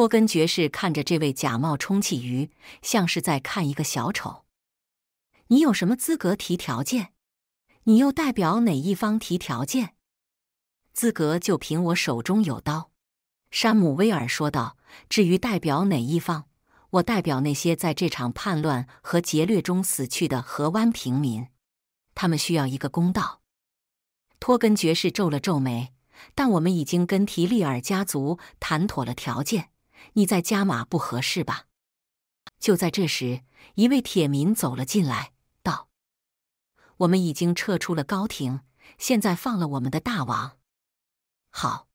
托根爵士看着这位假冒充气鱼，像是在看一个小丑。你有什么资格提条件？你又代表哪一方提条件？资格就凭我手中有刀。”山姆威尔说道。“至于代表哪一方，我代表那些在这场叛乱和劫掠中死去的河湾平民，他们需要一个公道。”托根爵士皱了皱眉。“但我们已经跟提利尔家族谈妥了条件。”你再加码不合适吧？就在这时，一位铁民走了进来，道：“我们已经撤出了高庭，现在放了我们的大王。”好，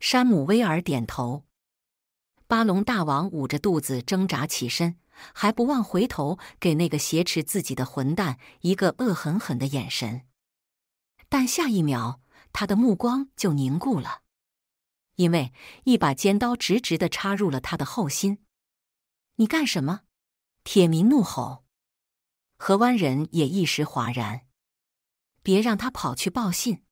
山姆威尔点头。巴龙大王捂着肚子挣扎起身，还不忘回头给那个挟持自己的混蛋一个恶狠狠的眼神，但下一秒，他的目光就凝固了。因为一把尖刀直直的插入了他的后心，你干什么？铁民怒吼。河湾人也一时哗然。别让他跑去报信。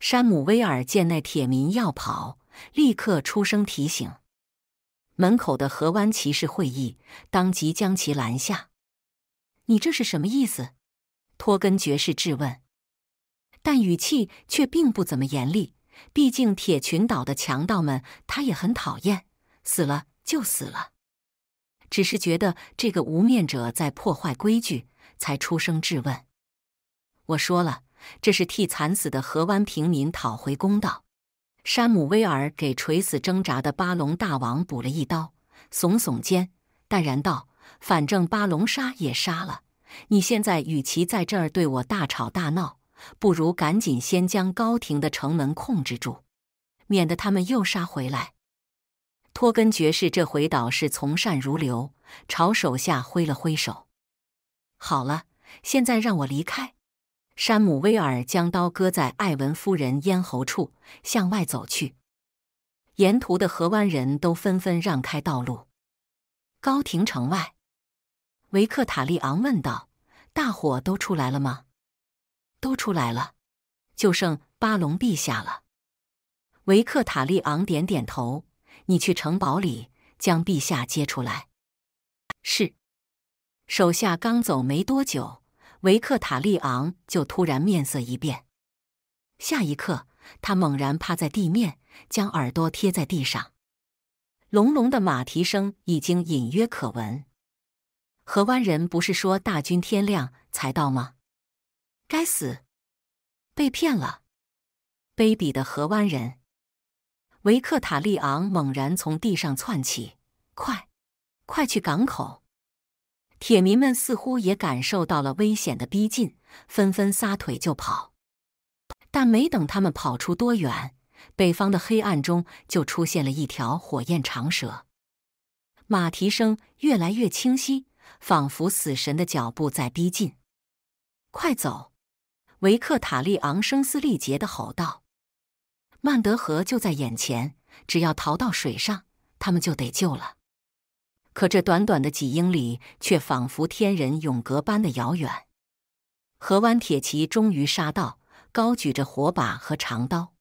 山姆威尔见那铁民要跑，立刻出声提醒。门口的河湾骑士会议当即将其拦下。你这是什么意思？托根爵士质问，但语气却并不怎么严厉。毕竟铁群岛的强盗们，他也很讨厌。死了就死了，只是觉得这个无面者在破坏规矩，才出声质问。我说了，这是替惨死的河湾平民讨回公道。山姆威尔给垂死挣扎的巴龙大王补了一刀，耸耸肩，淡然道：“反正巴龙杀也杀了，你现在与其在这儿对我大吵大闹。”不如赶紧先将高庭的城门控制住，免得他们又杀回来。托根爵士这回倒是从善如流，朝手下挥了挥手。好了，现在让我离开。山姆威尔将刀搁在艾文夫人咽喉处，向外走去。沿途的河湾人都纷纷让开道路。高庭城外，维克塔利昂问道：“大伙都出来了吗？”都出来了，就剩巴隆陛下了。维克塔利昂点点头：“你去城堡里将陛下接出来。”是。手下刚走没多久，维克塔利昂就突然面色一变。下一刻，他猛然趴在地面，将耳朵贴在地上。隆隆的马蹄声已经隐约可闻。河湾人不是说大军天亮才到吗？该死！被骗了！卑鄙的河湾人！维克塔利昂猛然从地上窜起，快，快去港口！铁民们似乎也感受到了危险的逼近，纷纷撒腿就跑。但没等他们跑出多远，北方的黑暗中就出现了一条火焰长蛇。马蹄声越来越清晰，仿佛死神的脚步在逼近。快走！维克塔利昂声嘶力竭的吼道：“曼德河就在眼前，只要逃到水上，他们就得救了。”可这短短的几英里，却仿佛天人永隔般的遥远。河湾铁骑终于杀到，高举着火把和长刀，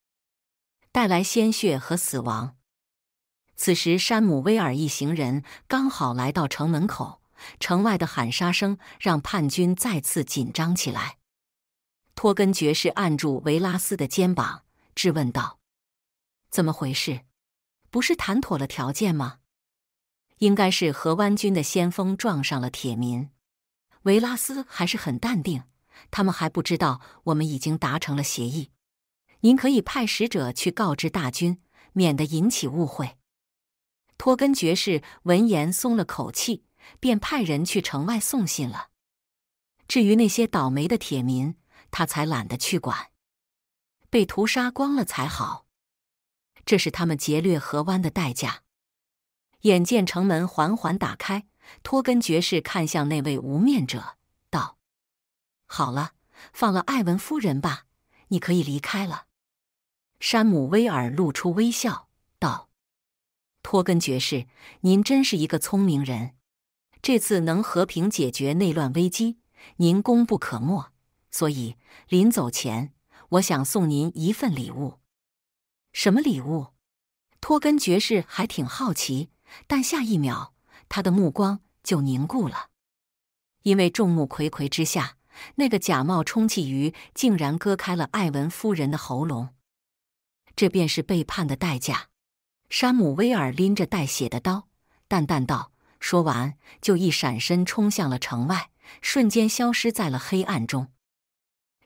带来鲜血和死亡。此时，山姆威尔一行人刚好来到城门口，城外的喊杀声让叛军再次紧张起来。托根爵士按住维拉斯的肩膀，质问道：“怎么回事？不是谈妥了条件吗？”“应该是河湾军的先锋撞上了铁民。”维拉斯还是很淡定：“他们还不知道我们已经达成了协议。您可以派使者去告知大军，免得引起误会。”托根爵士闻言松了口气，便派人去城外送信了。至于那些倒霉的铁民，他才懒得去管，被屠杀光了才好。这是他们劫掠河湾的代价。眼见城门缓缓打开，托根爵士看向那位无面者，道：“好了，放了艾文夫人吧，你可以离开了。”山姆威尔露出微笑，道：“托根爵士，您真是一个聪明人。这次能和平解决内乱危机，您功不可没。”所以，临走前，我想送您一份礼物。什么礼物？托根爵士还挺好奇，但下一秒，他的目光就凝固了，因为众目睽睽之下，那个假冒充气鱼竟然割开了艾文夫人的喉咙。这便是背叛的代价。山姆威尔拎着带血的刀，淡淡道：“说完，就一闪身冲向了城外，瞬间消失在了黑暗中。”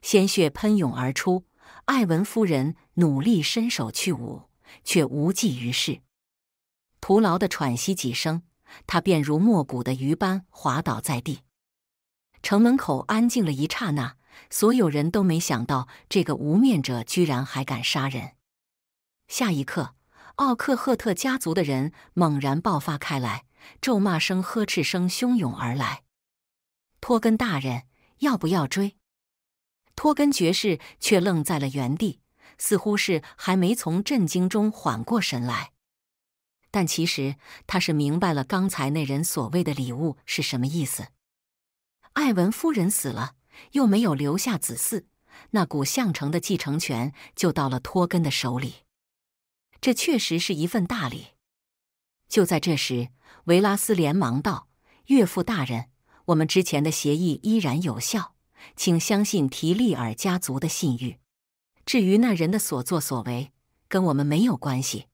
鲜血喷涌而出，艾文夫人努力伸手去捂，却无济于事。徒劳的喘息几声，他便如没骨的鱼般滑倒在地。城门口安静了一刹那，所有人都没想到这个无面者居然还敢杀人。下一刻，奥克赫特家族的人猛然爆发开来，咒骂声、呵斥声汹涌而来。托根大人，要不要追？托根爵士却愣在了原地，似乎是还没从震惊中缓过神来。但其实他是明白了刚才那人所谓的礼物是什么意思。艾文夫人死了，又没有留下子嗣，那古相城的继承权就到了托根的手里。这确实是一份大礼。就在这时，维拉斯连忙道：“岳父大人，我们之前的协议依然有效。”请相信提利尔家族的信誉。至于那人的所作所为，跟我们没有关系。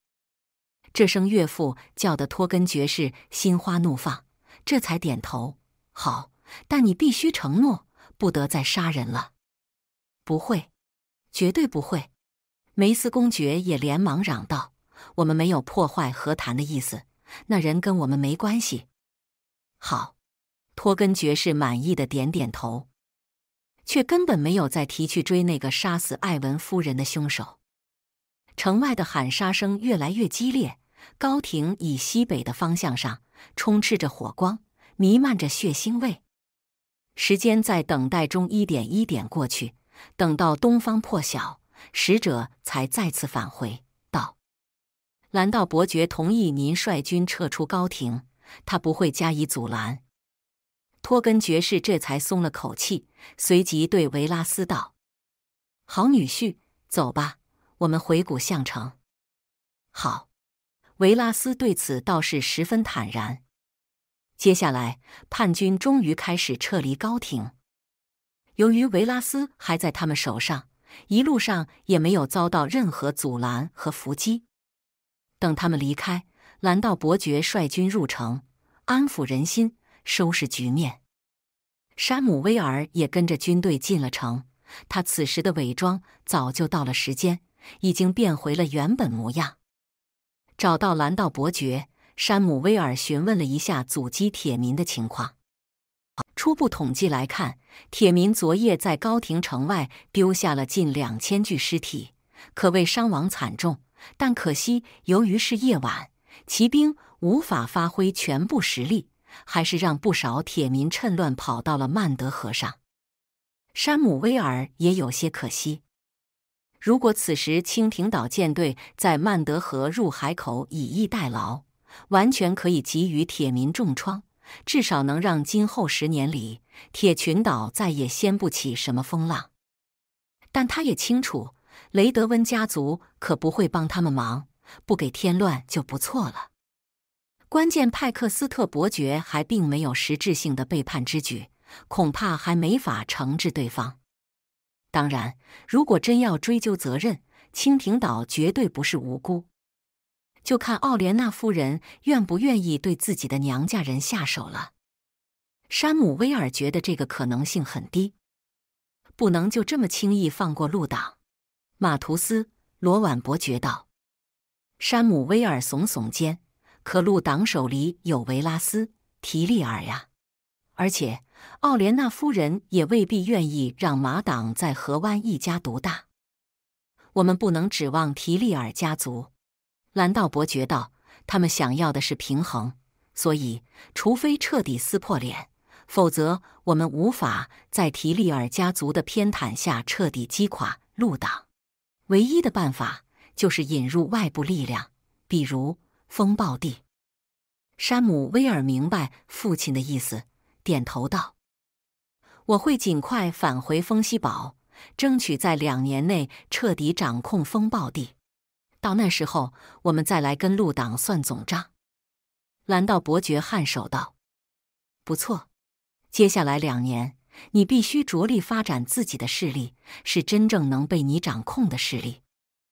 这声岳父叫得托根爵士心花怒放，这才点头：“好，但你必须承诺，不得再杀人了。”“不会，绝对不会！”梅斯公爵也连忙嚷道：“我们没有破坏和谈的意思。那人跟我们没关系。”“好。”托根爵士满意的点点头。却根本没有再提去追那个杀死艾文夫人的凶手。城外的喊杀声越来越激烈，高亭以西北的方向上充斥着火光，弥漫着血腥味。时间在等待中一点一点过去，等到东方破晓，使者才再次返回，道：“兰道伯爵同意您率军撤出高亭，他不会加以阻拦。”托根爵士这才松了口气。随即对维拉斯道：“好女婿，走吧，我们回古象城。”好，维拉斯对此倒是十分坦然。接下来，叛军终于开始撤离高庭。由于维拉斯还在他们手上，一路上也没有遭到任何阻拦和伏击。等他们离开，兰道伯爵率军入城，安抚人心，收拾局面。山姆威尔也跟着军队进了城，他此时的伪装早就到了时间，已经变回了原本模样。找到兰道伯爵，山姆威尔询问了一下阻击铁民的情况。初步统计来看，铁民昨夜在高亭城外丢下了近两千具尸体，可谓伤亡惨重。但可惜，由于是夜晚，骑兵无法发挥全部实力。还是让不少铁民趁乱跑到了曼德河上。山姆威尔也有些可惜。如果此时清廷岛舰队在曼德河入海口以逸待劳，完全可以给予铁民重创，至少能让今后十年里铁群岛再也掀不起什么风浪。但他也清楚，雷德温家族可不会帮他们忙，不给添乱就不错了。关键，派克斯特伯爵还并没有实质性的背叛之举，恐怕还没法惩治对方。当然，如果真要追究责任，清廷岛绝对不是无辜。就看奥莲娜夫人愿不愿意对自己的娘家人下手了。山姆威尔觉得这个可能性很低，不能就这么轻易放过陆党。马图斯罗宛伯爵道。山姆威尔耸耸肩。可陆党手里有维拉斯·提利尔呀，而且奥莲娜夫人也未必愿意让马党在河湾一家独大。我们不能指望提利尔家族，兰道伯爵道，他们想要的是平衡，所以除非彻底撕破脸，否则我们无法在提利尔家族的偏袒下彻底击垮陆党。唯一的办法就是引入外部力量，比如。风暴地，山姆威尔明白父亲的意思，点头道：“我会尽快返回风息堡，争取在两年内彻底掌控风暴地。到那时候，我们再来跟陆党算总账。”蓝道伯爵颔首道：“不错。接下来两年，你必须着力发展自己的势力，是真正能被你掌控的势力。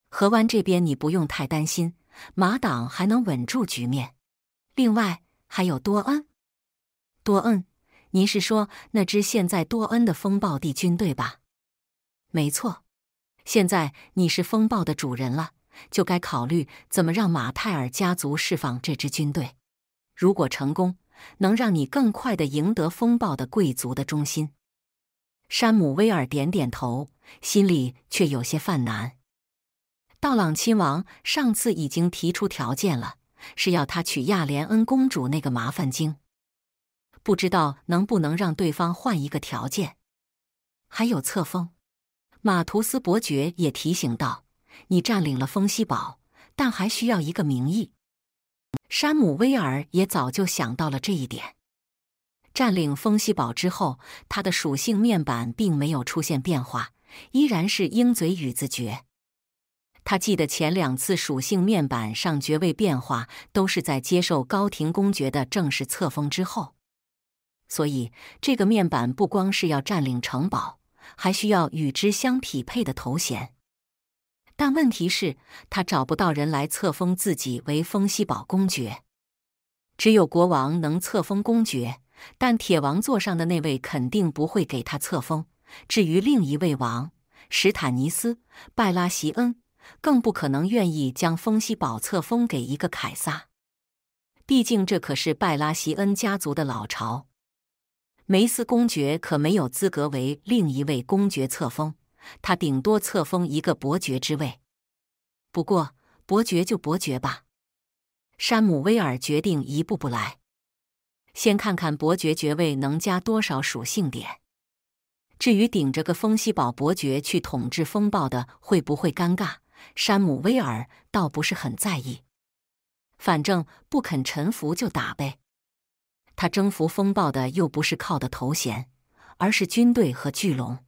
河湾这边，你不用太担心。”马党还能稳住局面，另外还有多恩，多恩，您是说那支现在多恩的风暴地军队吧？没错，现在你是风暴的主人了，就该考虑怎么让马泰尔家族释放这支军队。如果成功，能让你更快的赢得风暴的贵族的忠心。山姆威尔点点头，心里却有些犯难。道朗亲王上次已经提出条件了，是要他娶亚莲恩公主那个麻烦精，不知道能不能让对方换一个条件。还有册封，马图斯伯爵也提醒道：“你占领了风西堡，但还需要一个名义。”山姆威尔也早就想到了这一点。占领风西堡之后，他的属性面板并没有出现变化，依然是鹰嘴羽子爵。他记得前两次属性面板上爵位变化都是在接受高庭公爵的正式册封之后，所以这个面板不光是要占领城堡，还需要与之相匹配的头衔。但问题是，他找不到人来册封自己为风息堡公爵。只有国王能册封公爵，但铁王座上的那位肯定不会给他册封。至于另一位王史坦尼斯·拜拉席恩。更不可能愿意将封西堡册封给一个凯撒，毕竟这可是拜拉席恩家族的老巢。梅斯公爵可没有资格为另一位公爵册封，他顶多册封一个伯爵之位。不过伯爵就伯爵吧。山姆威尔决定一步步来，先看看伯爵爵位能加多少属性点。至于顶着个封西堡伯爵去统治风暴的，会不会尴尬？山姆威尔倒不是很在意，反正不肯臣服就打呗。他征服风暴的又不是靠的头衔，而是军队和巨龙。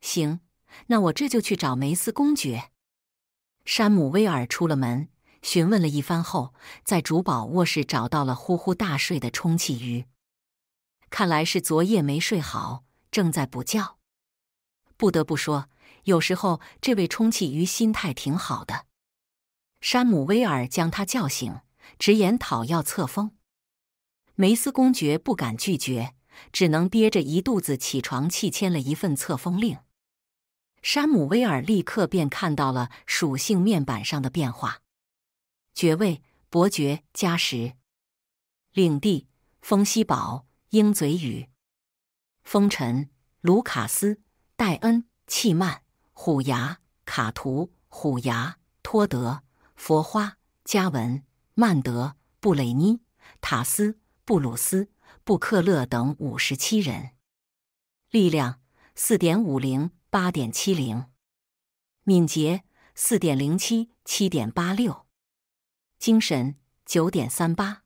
行，那我这就去找梅斯公爵。山姆威尔出了门，询问了一番后，在主堡卧室找到了呼呼大睡的充气鱼，看来是昨夜没睡好，正在补觉。不得不说。有时候，这位充气鱼心态挺好的。山姆威尔将他叫醒，直言讨要册封。梅斯公爵不敢拒绝，只能憋着一肚子起床气签了一份册封令。山姆威尔立刻便看到了属性面板上的变化：爵位伯爵加十，领地风西堡、鹰嘴屿、风尘、卢卡斯、戴恩、契曼。虎牙、卡图、虎牙、托德、佛花、加文、曼德、布雷尼、塔斯、布鲁斯、布克勒等五十七人，力量四点五零八点七零，敏捷四点零七七点八六，精神九点三八。